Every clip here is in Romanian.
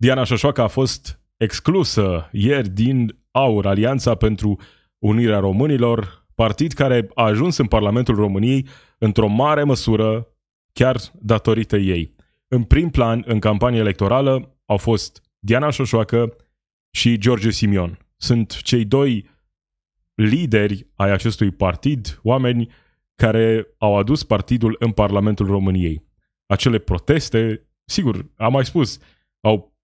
Diana Șoșoacă a fost exclusă ieri din AUR, Alianța pentru Unirea Românilor, partid care a ajuns în Parlamentul României într-o mare măsură chiar datorită ei. În prim plan, în campanie electorală, au fost Diana Șoșoacă și George Simion. Sunt cei doi lideri ai acestui partid, oameni care au adus partidul în Parlamentul României. Acele proteste, sigur, am mai spus, au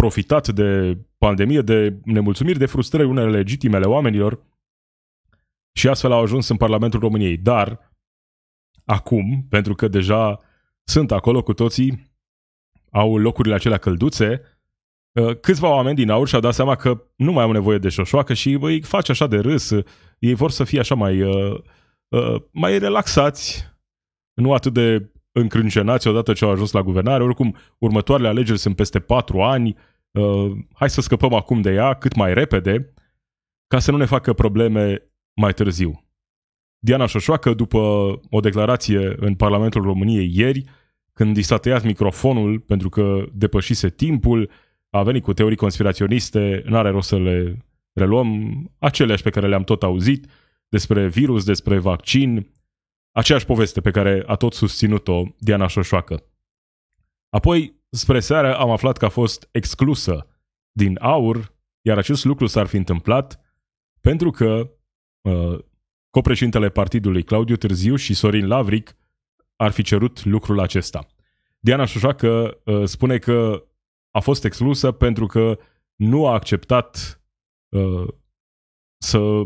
profitat de pandemie, de nemulțumiri, de frustrări, unele legitime ale oamenilor și astfel au ajuns în Parlamentul României. Dar acum, pentru că deja sunt acolo cu toții, au locurile acelea călduțe, ă, câțiva oameni din aur și-au dat seama că nu mai au nevoie de șoșoacă și îi face așa de râs, ei vor să fie așa mai, ă, ă, mai relaxați, nu atât de încrâncenați odată ce au ajuns la guvernare. Oricum, următoarele alegeri sunt peste patru ani, Uh, hai să scăpăm acum de ea cât mai repede ca să nu ne facă probleme mai târziu. Diana Șoșoacă, după o declarație în Parlamentul României ieri, când i s-a tăiat microfonul pentru că depășise timpul, a venit cu teorii conspiraționiste, n-are rost să le reluăm, aceleași pe care le-am tot auzit, despre virus, despre vaccin, aceeași poveste pe care a tot susținut-o Diana Șoșoacă. Apoi, Spre seară am aflat că a fost exclusă din aur, iar acest lucru s-ar fi întâmplat pentru că uh, copreșintele partidului Claudiu Târziu și Sorin Lavric ar fi cerut lucrul acesta. Diana Șușoacă uh, spune că a fost exclusă pentru că nu a acceptat uh, să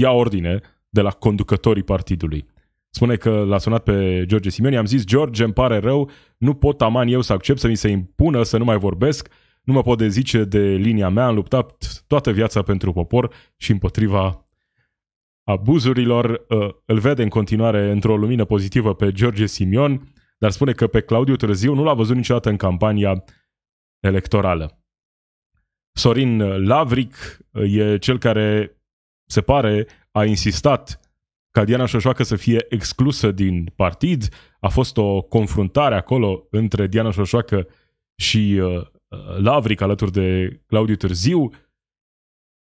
ia ordine de la conducătorii partidului. Spune că l-a sunat pe George Simeoni, am zis, George, îmi pare rău, nu pot aman eu să accept, să mi se impună, să nu mai vorbesc, nu mă pot dezice de linia mea, am luptat toată viața pentru popor și împotriva abuzurilor. Uh, îl vede în continuare într-o lumină pozitivă pe George Simion, dar spune că pe Claudiu Târziu nu l-a văzut niciodată în campania electorală. Sorin Lavric uh, e cel care se pare a insistat ca Diana Șoșoacă să fie exclusă din partid. A fost o confruntare acolo între Diana Șoșoacă și uh, uh, Lavric alături de Claudiu Târziu.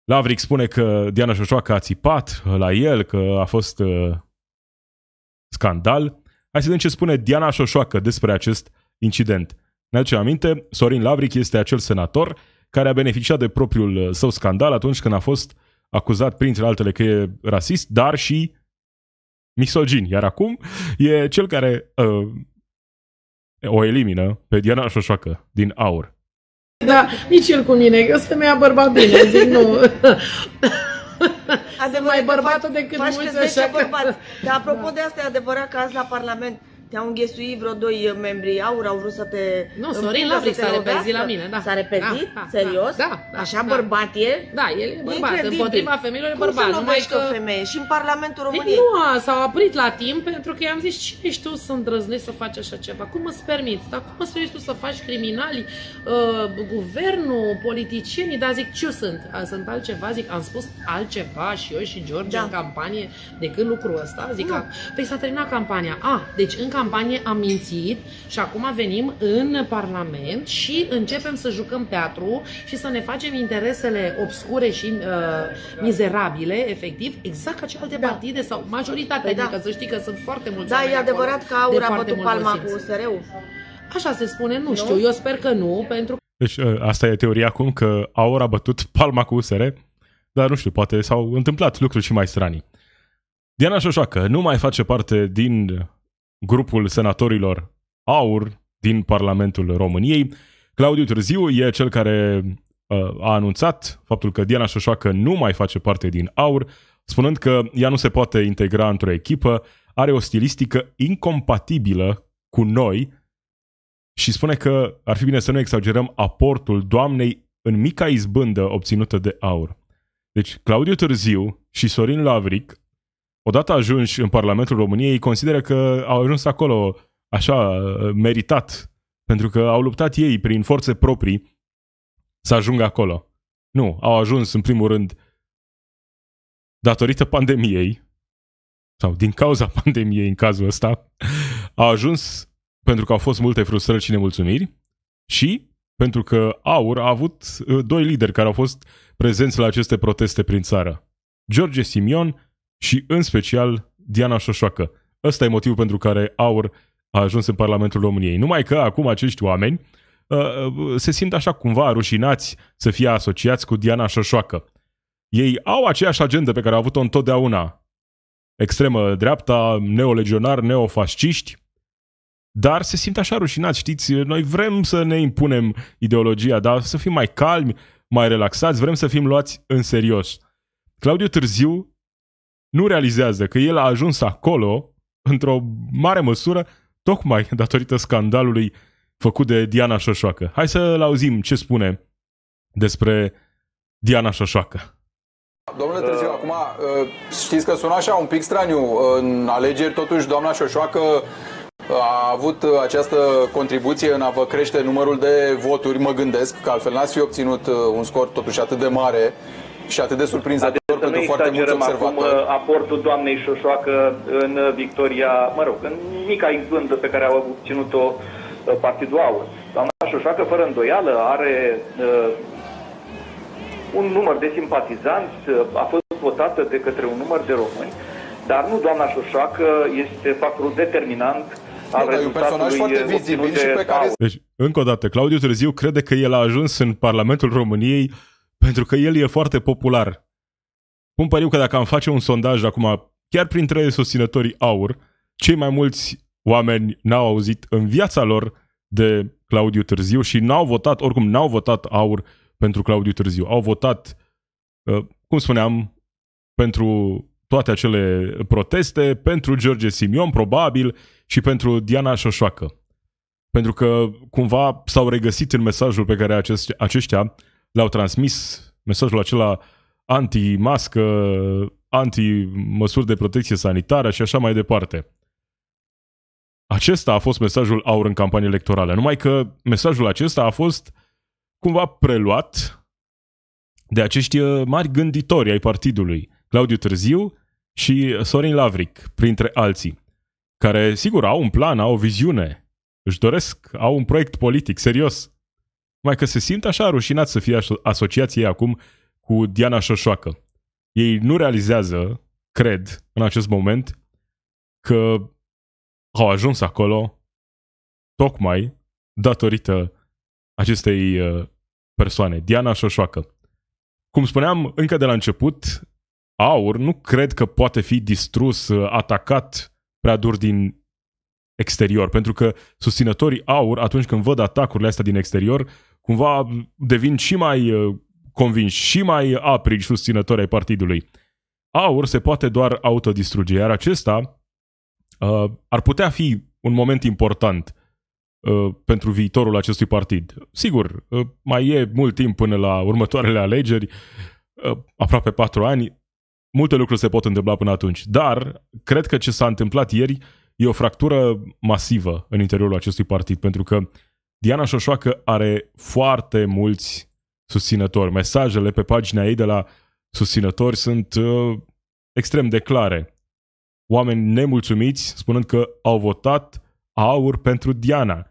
Lavric spune că Diana Șoșoacă a țipat la el, că a fost uh, scandal. Hai să vedem ce spune Diana Șoșoacă despre acest incident. Ne aducem aminte, Sorin Lavric este acel senator care a beneficiat de propriul său scandal atunci când a fost acuzat, printre altele, că e rasist, dar și misogin, iar acum e cel care uh, o elimină pe Diana Șoșoacă din aur. Da, nici el cu mine, eu să ia bărbat bine, zic nu. Sunt mai bărbatul decât mulți, așa Bărbat. Dar apropo da. de asta, e adevărat că azi la Parlament te-au înghesuit vreo doi membri aur, au vrut să te... Nu, Sorin Lavric s-a repezit la mine, da. S-a repezit? Da, da, Serios? Da, da, Așa da. bărbat e? Da, el e bărbat. Incredibil. Împotriva femeilor e bărbat. Cum să numai că... o femeie? Și în Parlamentul păi României? nu, s-au aprit la timp pentru că i-am zis, cine ești tu să îndrăznești să faci așa ceva? Cum îți permiți? Dar cum îți permiți tu să faci criminali, uh, guvernul, politicienii? Dar zic, ce sunt? Sunt altceva? Zic, am spus altceva și eu și George da. în campanie decât lucrul ăsta? Zic, a, păi s-a terminat campania. A, deci în campanie campanie am mințit și acum venim în Parlament și începem să jucăm teatru și să ne facem interesele obscure și uh, mizerabile, efectiv, exact ca celelalte da. partide sau majoritatea, păi da. adică să știi că sunt foarte mulți Da, e adevărat că Aur a palma cu USR-ul? Așa se spune, nu, nu știu, eu sper că nu, pentru că... Deci ă, asta e teoria acum, că Aur a bătut palma cu USR, dar nu știu, poate s-au întâmplat lucruri și mai strani. Diana Șoșoacă nu mai face parte din grupul senatorilor AUR din Parlamentul României. Claudiu Târziu e cel care uh, a anunțat faptul că Diana Șoșoacă nu mai face parte din AUR, spunând că ea nu se poate integra într-o echipă, are o stilistică incompatibilă cu noi și spune că ar fi bine să nu exagerăm aportul doamnei în mica izbândă obținută de AUR. Deci Claudiu Târziu și Sorin Lavric odată ajunși în Parlamentul României, consideră că au ajuns acolo așa, meritat, pentru că au luptat ei prin forțe proprii să ajungă acolo. Nu, au ajuns în primul rând datorită pandemiei, sau din cauza pandemiei în cazul ăsta, au ajuns pentru că au fost multe frustrări și nemulțumiri și pentru că AUR a avut uh, doi lideri care au fost prezenți la aceste proteste prin țară. George Simion și în special Diana Șoșoacă. Ăsta e motivul pentru care AUR a ajuns în Parlamentul României. Numai că acum acești oameni uh, uh, se simt așa cumva rușinați să fie asociați cu Diana Șoșoacă. Ei au aceeași agendă pe care au avut-o întotdeauna. Extremă dreapta, neolegionari, neofasciști, dar se simt așa rușinați, știți, noi vrem să ne impunem ideologia, dar să fim mai calmi, mai relaxați, vrem să fim luați în serios. Claudiu Târziu nu realizează că el a ajuns acolo, într-o mare măsură, tocmai datorită scandalului făcut de Diana Șoșoacă. Hai să-l auzim ce spune despre Diana Șoșoacă. Domnule Târziu, uh. acum știți că sună așa un pic straniu. Uh, în alegeri, totuși, doamna Șoșoacă uh, a avut uh, această contribuție în a vă crește numărul de voturi, mă gândesc, că altfel n-ați fi obținut un scor totuși atât de mare și atât de surprinzător pentru să nu foarte exagerăm acum uh, aportul doamnei Șoșoacă în uh, victoria, mă rog, în mica izbândă pe care a obținut-o uh, Partidul Aur. Doamna Șoșoacă, fără îndoială, are uh, un număr de simpatizanți, a fost votată de către un număr de români, dar nu doamna Șoșoacă este factorul determinant al da, rezultatului foarte vizibil și pe care... Deci, încă o dată, Claudiu Târziu crede că el a ajuns în Parlamentul României pentru că el e foarte popular. Cum pariu că dacă am face un sondaj acum, chiar printre susținătorii AUR, cei mai mulți oameni n-au auzit în viața lor de Claudiu Târziu și n-au votat, oricum n-au votat AUR pentru Claudiu Târziu. Au votat, uh, cum spuneam, pentru toate acele proteste, pentru George Simion, probabil, și pentru Diana Șoșoacă. Pentru că cumva s-au regăsit în mesajul pe care aceștia l-au transmis, mesajul acela uh, anti-mască, anti-măsuri de protecție sanitară și așa mai departe. Acesta a fost mesajul aur în campanie electorală. Numai că mesajul acesta a fost cumva preluat de acești uh, mari gânditori ai partidului, Claudiu Târziu și Sorin Lavric, printre alții, care, sigur, au un plan, au o viziune, își doresc, au un proiect politic serios. Mai că se simt așa rușinat să fie asociații acum cu Diana Șoșoacă. Ei nu realizează, cred, în acest moment, că au ajuns acolo tocmai datorită acestei uh, persoane, Diana Șoșoacă. Cum spuneam încă de la început, aur nu cred că poate fi distrus, uh, atacat prea dur din exterior, pentru că susținătorii aur, atunci când văd atacurile astea din exterior, cumva devin și mai uh, convinși și mai aprigi susținători ai partidului. Aur se poate doar autodistruge, iar acesta uh, ar putea fi un moment important uh, pentru viitorul acestui partid. Sigur, uh, mai e mult timp până la următoarele alegeri, uh, aproape patru ani, multe lucruri se pot întâmpla până atunci, dar cred că ce s-a întâmplat ieri e o fractură masivă în interiorul acestui partid, pentru că Diana Șoșoacă are foarte mulți susținători. Mesajele pe pagina ei de la susținători sunt uh, extrem de clare. Oameni nemulțumiți spunând că au votat aur pentru Diana.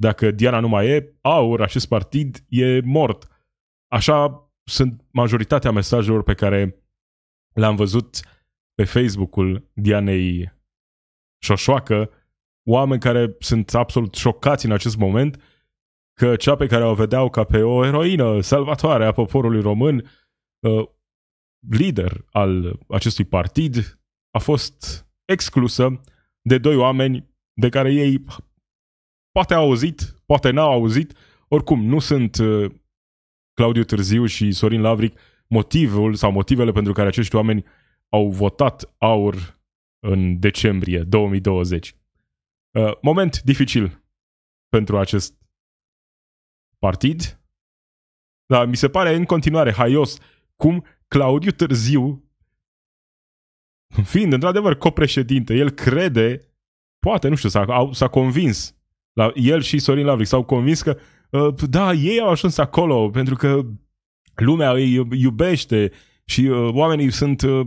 Dacă Diana nu mai e, aur, acest partid e mort. Așa sunt majoritatea mesajelor pe care le-am văzut pe Facebook-ul Dianei Șoșoacă, oameni care sunt absolut șocați în acest moment că cea pe care o vedeau ca pe o eroină salvatoare a poporului român, ă, lider al acestui partid, a fost exclusă de doi oameni de care ei poate au auzit, poate n-au auzit, oricum nu sunt ă, Claudiu Târziu și Sorin Lavric motivul sau motivele pentru care acești oameni au votat aur în decembrie 2020. Ă, moment dificil pentru acest partid. Dar mi se pare în continuare haios cum Claudiu Târziu, fiind într-adevăr copreședinte, el crede, poate, nu știu, s-a, s-a convins, la, da, el și Sorin Lavric s-au convins că uh, da, ei au ajuns acolo pentru că lumea îi iubește și uh, oamenii sunt uh,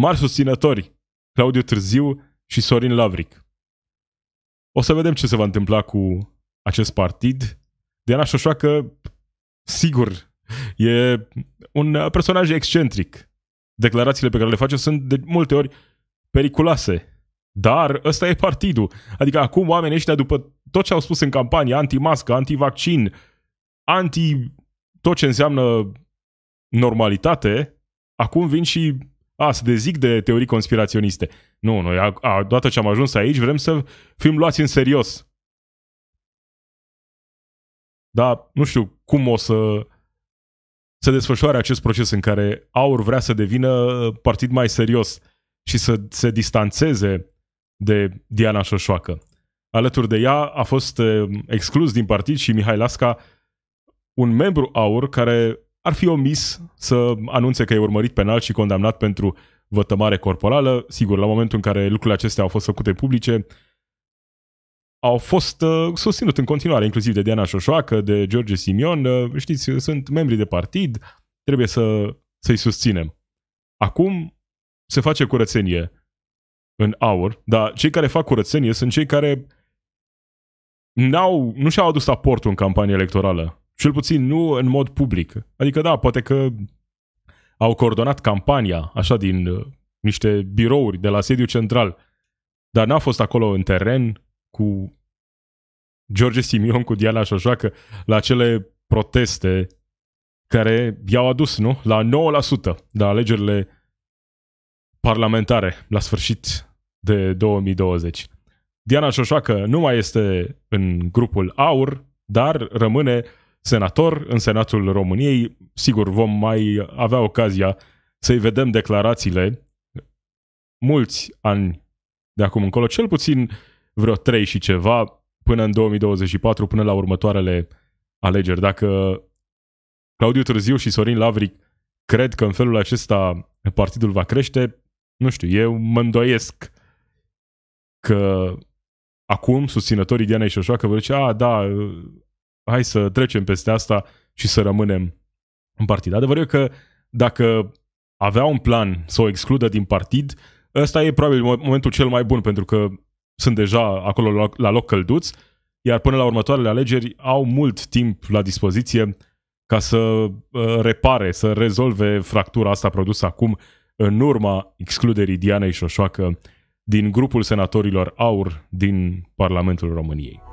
mari susținători, Claudiu Târziu și Sorin Lavric. O să vedem ce se va întâmpla cu acest partid. Diana Șoșoacă, sigur, e un personaj excentric. Declarațiile pe care le face sunt de multe ori periculoase. Dar ăsta e partidul. Adică acum oamenii ăștia, după tot ce au spus în campanie, anti-mască, anti-vaccin, anti tot ce înseamnă normalitate, acum vin și a, să dezic de teorii conspiraționiste. Nu, noi, a, a, doată ce am ajuns aici, vrem să fim luați în serios. Dar nu știu cum o să se desfășoare acest proces în care AUR vrea să devină partid mai serios și să se distanțeze de Diana Șoșoacă. Alături de ea a fost eh, exclus din partid și Mihai Lasca, un membru AUR care ar fi omis să anunțe că e urmărit penal și condamnat pentru vătămare corporală. Sigur, la momentul în care lucrurile acestea au fost făcute publice, au fost uh, susținut în continuare, inclusiv de Diana Șoșoacă, de George Simion. Uh, știți, uh, sunt membri de partid, trebuie să, să-i susținem. Acum se face curățenie în aur, dar cei care fac curățenie sunt cei care n-au, nu și-au adus aportul în campanie electorală. Cel puțin nu în mod public. Adică da, poate că au coordonat campania, așa, din uh, niște birouri de la sediu central, dar n-a fost acolo în teren, cu George Simion, cu Diana joacă la cele proteste care i-au adus, nu? La 9% la alegerile parlamentare la sfârșit de 2020. Diana Șoșoacă nu mai este în grupul AUR, dar rămâne senator în Senatul României. Sigur, vom mai avea ocazia să-i vedem declarațiile mulți ani de acum încolo, cel puțin vreo 3 și ceva până în 2024, până la următoarele alegeri. Dacă Claudiu Târziu și Sorin Lavric cred că în felul acesta partidul va crește, nu știu, eu mă îndoiesc că acum susținătorii Diana Șoșoacă vor zice, a, da, hai să trecem peste asta și să rămânem în partid. Adevărul e că dacă avea un plan să o excludă din partid, ăsta e probabil momentul cel mai bun, pentru că sunt deja acolo la loc călduți, iar până la următoarele alegeri au mult timp la dispoziție ca să uh, repare, să rezolve fractura asta produsă acum în urma excluderii Dianei Șoșoacă din grupul senatorilor AUR din Parlamentul României.